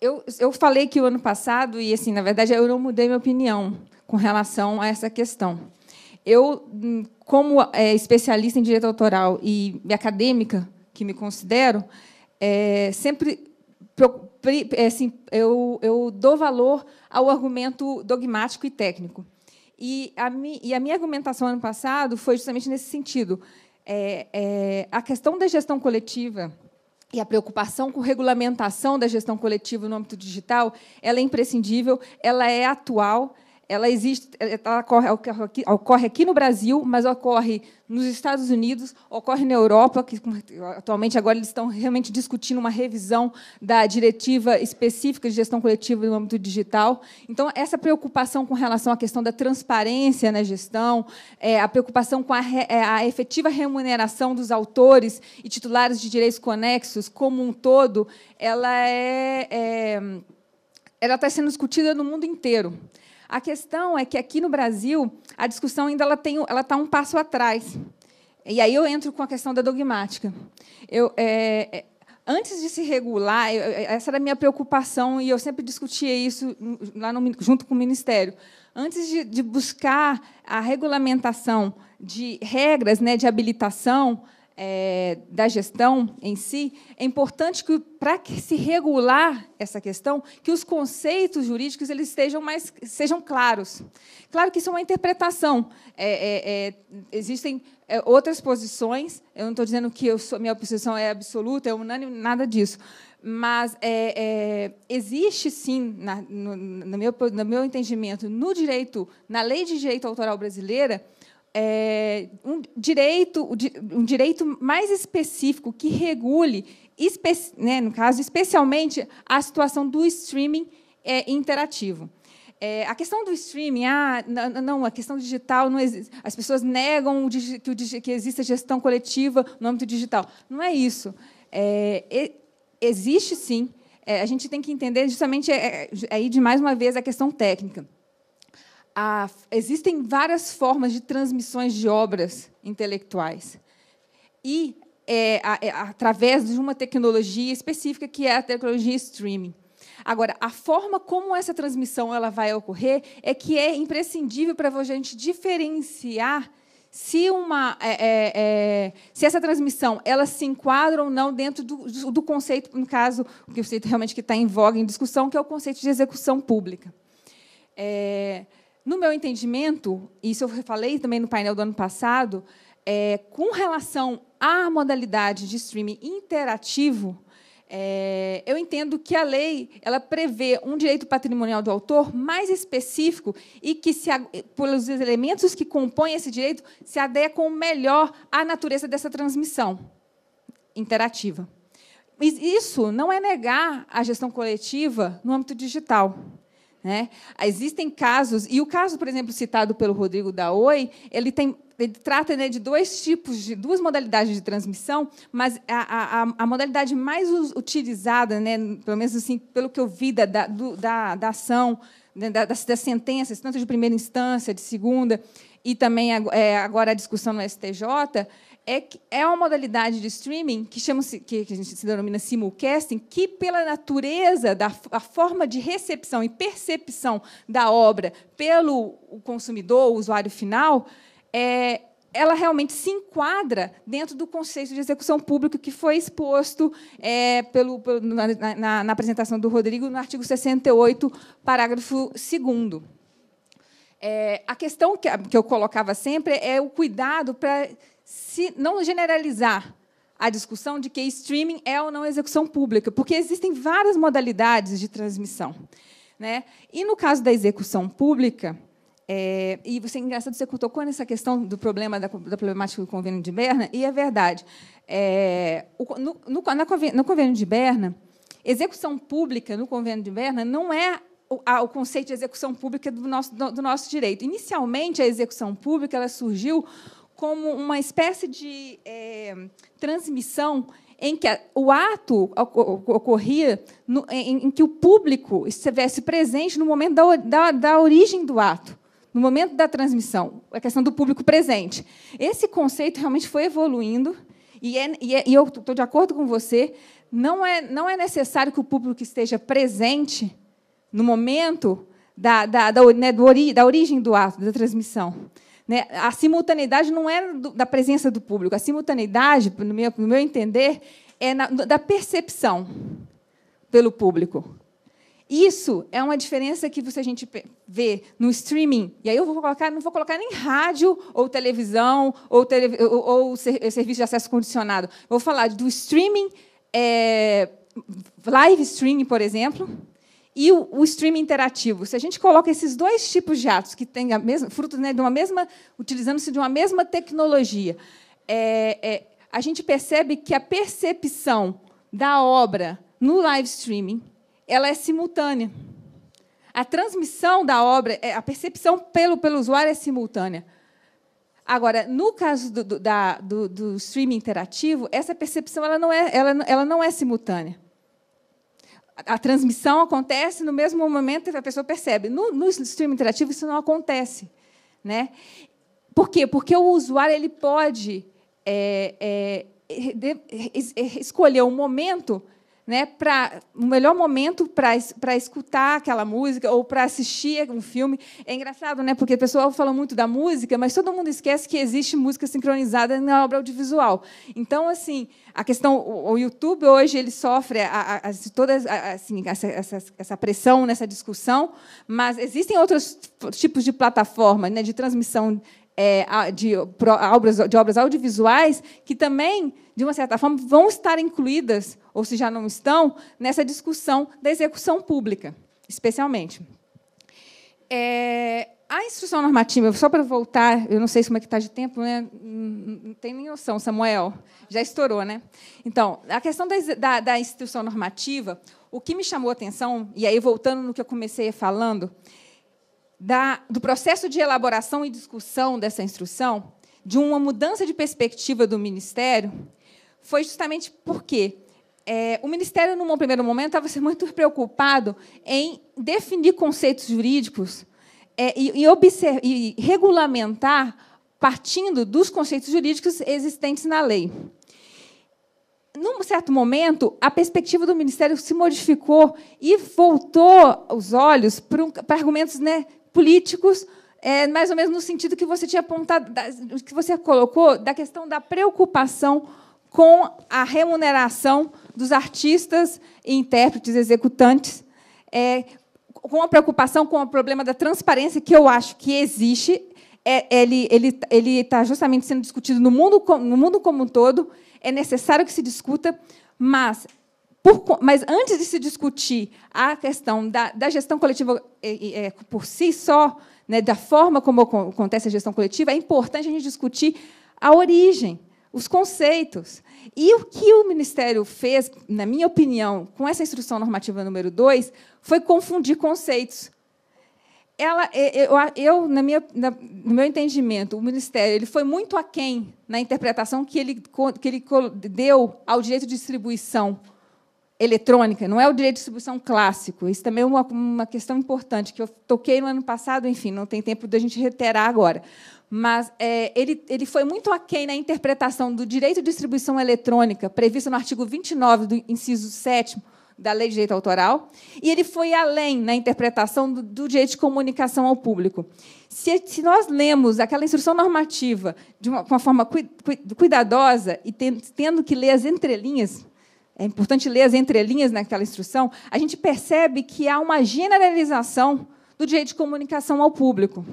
eu, eu falei que o ano passado, e assim, na verdade, eu não mudei minha opinião com relação a essa questão. Eu, hum, como é, especialista em direito autoral e acadêmica, que me considero, é, sempre é, assim, eu, eu dou valor ao argumento dogmático e técnico. E a, mi, e a minha argumentação ano passado foi justamente nesse sentido. É, é, a questão da gestão coletiva e a preocupação com regulamentação da gestão coletiva no âmbito digital, ela é imprescindível, ela é atual, ela existe, ela ocorre, ocorre, aqui, no Brasil, mas ocorre nos Estados Unidos, ocorre na Europa, que atualmente agora eles estão realmente discutindo uma revisão da diretiva específica de gestão coletiva no âmbito digital. Então, essa preocupação com relação à questão da transparência na gestão, é, a preocupação com a, é, a efetiva remuneração dos autores e titulares de direitos conexos como um todo, ela é, é ela está sendo discutida no mundo inteiro. A questão é que aqui no Brasil a discussão ainda ela tem, ela está um passo atrás. E aí eu entro com a questão da dogmática. Eu, é, é antes de se regular, eu, é, essa era a minha preocupação e eu sempre discutia isso lá no, junto com o Ministério. Antes de, de buscar a regulamentação de regras, né, de habilitação, é, da gestão em si, é importante que, para se regular essa questão, que os conceitos jurídicos eles estejam mais, sejam claros. Claro que isso é uma interpretação. É, é, é existem é, outras posições. Eu não estou dizendo que eu sou, minha posição é absoluta, é unânime, nada disso. Mas é, existe, sim, na, no, no, meu, no meu entendimento, no direito, na lei de direito autoral brasileira, é, um, direito, um direito mais específico que regule, né, no caso, especialmente a situação do streaming é, interativo. É, a questão do streaming, ah, não, a questão digital não existe. As pessoas negam que, o, que existe gestão coletiva no âmbito digital. Não é isso. É, existe sim. É, a gente tem que entender justamente é, é, é aí de mais uma vez a questão técnica a, existem várias formas de transmissões de obras intelectuais. E é, a, é, através de uma tecnologia específica, que é a tecnologia streaming. Agora, a forma como essa transmissão ela vai ocorrer é que é imprescindível para a gente diferenciar se, uma, é, é, é se essa transmissão ela se enquadra ou não dentro do, do conceito, no caso, o que realmente que está em voga, em discussão, que é o conceito de execução pública. É, no meu entendimento, isso eu falei também no painel do ano passado, é, com relação à modalidade de streaming interativo, é, eu entendo que a lei ela prevê um direito patrimonial do autor mais específico e que, se, pelos elementos que compõem esse direito, se adequam melhor à natureza dessa transmissão interativa. Mas isso não é negar a gestão coletiva no âmbito digital. Né? Existem casos, e o caso, por exemplo, citado pelo Rodrigo da Oi, ele, tem, ele trata né, de dois tipos, de duas modalidades de transmissão, mas a, a, a modalidade mais utilizada, né, pelo menos assim, pelo que eu vi da, do, da, da ação, né, da, das, das sentenças, tanto de primeira instância, de segunda, e também é, agora a discussão no STJ, é, é uma modalidade de streaming que, chama que, que a gente se denomina simulcasting, que, pela natureza da a forma de recepção e percepção da obra pelo consumidor, o usuário final, é, ela realmente se enquadra dentro do conceito de execução pública que foi exposto é, pelo, pelo na, na, na, apresentação do Rodrigo no artigo 68, parágrafo 2. É, a questão que, que eu colocava sempre é o cuidado para se não generalizar a discussão de que streaming é ou não execução pública, porque existem várias modalidades de transmissão. Né? E no caso da execução pública, é, e você é engraçado, você tocou nessa questão do problema da, da problemática do convênio de Berna, e é verdade. É, o, no, no, no, convênio de Berna, execução pública no convênio de Berna não é o, a, o conceito de execução pública do nosso, do, do nosso direito. Inicialmente, a execução pública ela surgiu como uma espécie de é, transmissão em que o ato ocorria no, em, em, que o público estivesse presente no momento da, da, da, origem do ato, no momento da transmissão, a questão do público presente. Esse conceito realmente foi evoluindo e, é, e, é, e eu estou de acordo com você. Não é, não é necessário que o público esteja presente no momento da, da, da, né, do ori, da origem do ato, da transmissão. Né? A simultaneidade não é do, da presença do público, a simultaneidade, no meu, no meu entender, é na, da percepção pelo público. Isso é uma diferença que se a gente vê no streaming, e aí eu vou colocar, não vou colocar nem rádio ou televisão ou, tele, ou, ou ser, serviço de acesso condicionado. vou falar do streaming, é, live streaming, por exemplo, e o, o, streaming interativo. Se a gente coloca esses dois tipos de atos que têm a mesma fruto né, de uma mesma utilizando-se de uma mesma tecnologia, é, é, a gente percebe que a percepção da obra no live streaming ela é simultânea. A transmissão da obra, é, a percepção pelo, pelo usuário é simultânea. Agora, no caso do, do, da, do, do streaming interativo, essa percepção ela não, é, ela, ela não é simultânea a transmissão acontece no mesmo momento que a pessoa percebe. No, no streaming interativo isso não acontece, né? Por quê? Porque o usuário ele pode é, é, escolher o momento né, para o melhor momento para escutar aquela música ou para assistir um filme. É engraçado, né, porque o pessoal fala muito da música, mas todo mundo esquece que existe música sincronizada na obra audiovisual. Então, assim, a questão, o, o YouTube hoje ele sofre a, a, a todas assim, essa, essa, essa, pressão nessa discussão, mas existem outros tipos de plataforma, né, de transmissão é, de, de obras audiovisuais que também, de uma certa forma, vão estar incluídas, ou se já não estão, nessa discussão da execução pública, especialmente. É, a instrução normativa, só para voltar, eu não sei como é que está de tempo, né? não tem nem noção, Samuel, já estourou, né? Então, a questão da, da, da instrução normativa, o que me chamou a atenção, e aí voltando no que eu comecei falando, da, do processo de elaboração e discussão dessa instrução, de uma mudança de perspectiva do Ministério, foi justamente porque é, o Ministério, num primeiro momento, estava sendo muito preocupado em definir conceitos jurídicos é, e, e, observ, e regulamentar partindo dos conceitos jurídicos existentes na lei num certo momento, a perspectiva do Ministério se modificou e voltou os olhos para, argumentos né, políticos, é, mais ou menos no sentido que você tinha apontado, que você colocou, da questão da preocupação com a remuneração dos artistas e intérpretes executantes, é, com a preocupação com o problema da transparência, que eu acho que existe, é, ele ele ele está justamente sendo discutido no mundo no mundo como um todo. É necessário que se discuta, mas por, mas antes de se discutir a questão da, da gestão coletiva é, é, é por si só, né, da forma como acontece a gestão coletiva, é importante a gente discutir a origem, os conceitos. E o que o Ministério fez, na minha opinião, com essa instrução normativa número 2, foi confundir conceitos. Ela, é, é, eu, eu na minha, na, no meu entendimento, o Ministério ele foi muito aquém na interpretação que ele, que ele deu ao direito de distribuição eletrônica, não é o direito de distribuição clássico. Isso também é uma, uma questão importante que eu toquei no ano passado, enfim, não tem tempo da gente reiterar agora. Mas é, ele, ele foi muito aquém na interpretação do direito de distribuição eletrônica, previsto no artigo 29 do inciso 7 da Lei de Direito Autoral, e ele foi além na interpretação do, do direito de comunicação ao público. Se, se, nós lemos aquela instrução normativa de uma, uma forma cu, cu, cuidadosa e ten, tendo que ler as entrelinhas, é importante ler as entrelinhas naquela instrução, a gente percebe que há uma generalização do direito de comunicação ao público.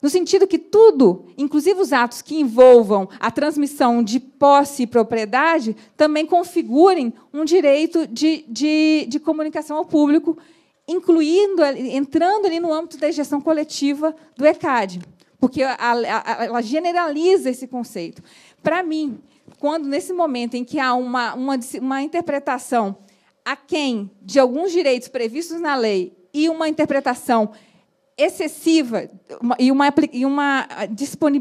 No sentido que tudo, inclusive os atos que envolvam a transmissão de posse e propriedade, também configurem um direito de, de, de comunicação ao público, incluindo, entrando ali no âmbito da gestão coletiva do ECAD, porque a, a, ela generaliza esse conceito. Para mim, quando, nesse momento em que há uma, uma, uma interpretação a quem de alguns direitos previstos na lei e uma interpretação excessiva e uma, e uma ah,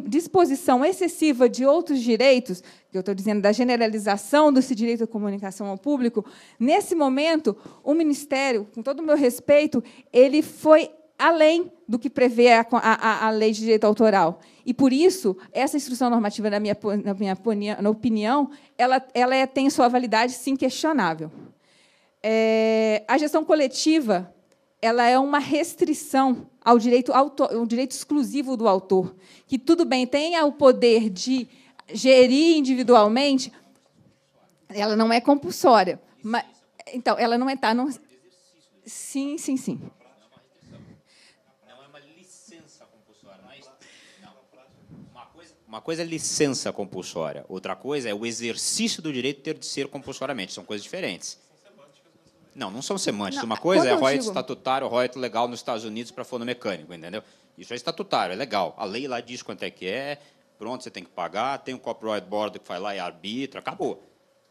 disposição excessiva de outros direitos, que eu estou dizendo da generalização desse direito à comunicação ao público, nesse momento, o Ministério, com todo o meu respeito, ele foi além do que prevê a, a, a, lei de direito autoral. E, por isso, essa instrução normativa, na minha, na minha na opinião, ela, ela é, tem sua validade, sim, questionável. É, a gestão coletiva ela é uma restrição ao direito, auto, ao direito exclusivo do autor, que, tudo bem, tenha o poder de gerir individualmente, ela não é compulsória. Mas, então, ela não está... É, não... Sim, sim, sim licença compulsória. Não é isso? Não. Uma coisa, uma coisa é licença compulsória, outra coisa é o exercício do direito de ter de ser compulsoriamente. São coisas diferentes. Não, não são semânticos. Não, uma coisa é royalty digo... estatutário, royalty legal nos Estados Unidos para fonomecânico, entendeu? Isso é estatutário, é legal. A lei lá diz quanto é que é, pronto, você tem que pagar, tem o copyright board que vai lá e arbitra, acabou.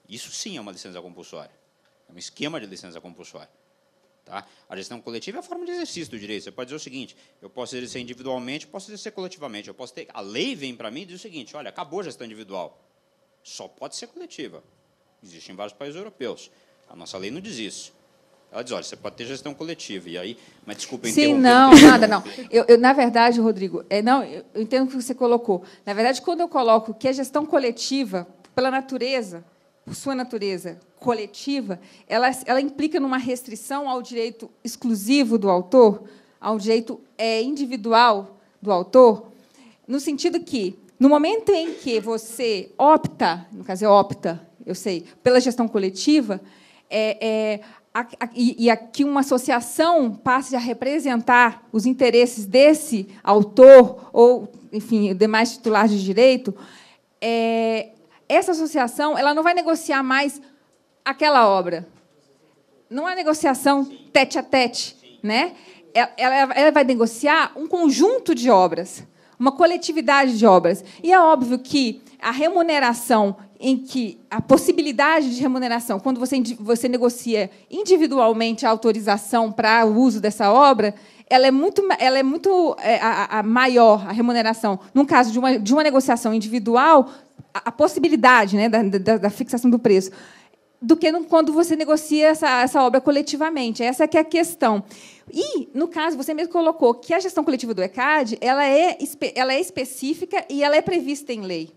Isso sim é uma licença compulsória. É um esquema de licença compulsória. Tá? A gestão coletiva é a forma de exercício do direito. Você pode dizer o seguinte: eu posso exercer individualmente, posso exercer coletivamente. Eu posso ter. A lei vem para mim e diz o seguinte: olha, acabou a gestão individual. Só pode ser coletiva. Existe em vários países europeus. A nossa lei não diz isso. Ela diz, olha, você pode ter gestão coletiva. E aí, mas desculpa Sim, não, nada, não. Eu, eu, na verdade, Rodrigo, é, não, eu entendo o que você colocou. Na verdade, quando eu coloco que a gestão coletiva, pela natureza, por sua natureza coletiva, ela, ela implica numa restrição ao direito exclusivo do autor, ao direito é, individual do autor, no sentido que, no momento em que você opta, no caso é opta, eu sei, pela gestão coletiva, é, é, a, a, e aqui uma associação passe a representar os interesses desse autor ou, enfim, demais titulares de direito, é, essa associação ela não vai negociar mais aquela obra. Não é negociação tete a tete, né? É, ela, ela vai negociar um conjunto de obras, uma coletividade de obras. E é óbvio que a remuneração em que a possibilidade de remuneração, quando você, você negocia individualmente a autorização para o uso dessa obra, ela é muito, ela é muito é, a, a maior, a remuneração, No caso de uma, de uma negociação individual, a possibilidade né, da, da, da, fixação do preço, do que quando você negocia essa, essa obra coletivamente. Essa que é a questão. E, no caso, você mesmo colocou que a gestão coletiva do ECAD ela é, ela é específica e ela é prevista em lei.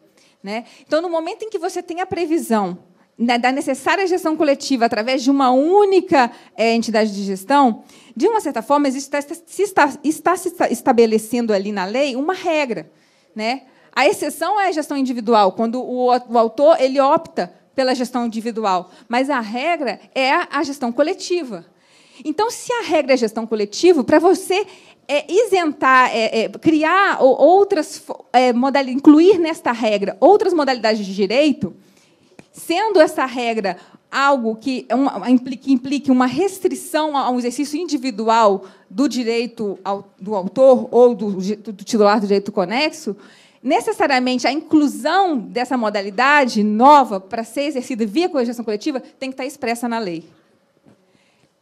Né? Então, no momento em que você tem a previsão né, da necessária gestão coletiva através de uma única é, entidade de gestão, de uma certa forma, existe, está, se está, está se estabelecendo ali na lei uma regra. Né? A exceção é a gestão individual, quando o, autor ele opta pela gestão individual, mas a regra é a gestão coletiva. Então, se a regra é gestão coletiva, para você é, isentar, é, é, criar outras é, modalidades, incluir nesta regra outras modalidades de direito, sendo essa regra algo que, é uma, que implique uma restrição ao exercício individual do direito ao, do autor ou do, do titular do direito conexo, necessariamente a inclusão dessa modalidade nova para ser exercida via cogestão coletiva tem que estar expressa na lei.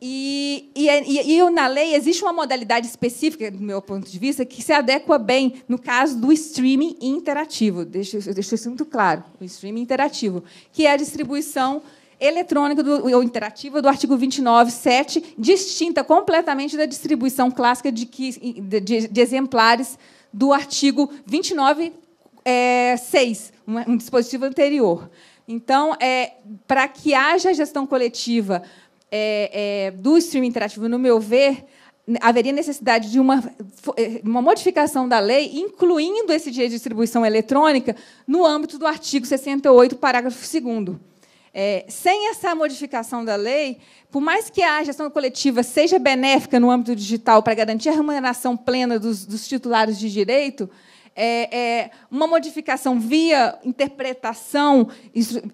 E, e, e, na lei existe uma modalidade específica, do meu ponto de vista, que se adequa bem no caso do streaming interativo. Deixa, eu deixo isso muito claro: o streaming interativo, que é a distribuição eletrônica do, ou interativa do artigo 29.7, distinta completamente da distribuição clássica de, que, de, de, de exemplares do artigo 29, é, 6, um dispositivo anterior. Então, é, para que haja gestão coletiva é, é, do streaming interativo, no meu ver, haveria necessidade de uma, é, uma modificação da lei, incluindo esse dia de distribuição eletrônica, no âmbito do artigo 68, parágrafo 2 é, sem essa modificação da lei, por mais que a gestão coletiva seja benéfica no âmbito digital para garantir a remuneração plena dos, dos titulares de direito, é, é, uma modificação via interpretação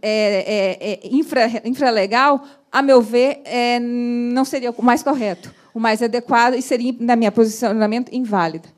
é, é, é infralegal, a meu ver, é, não seria o mais correto, o mais adequado e seria, na minha posicionamento, inválida.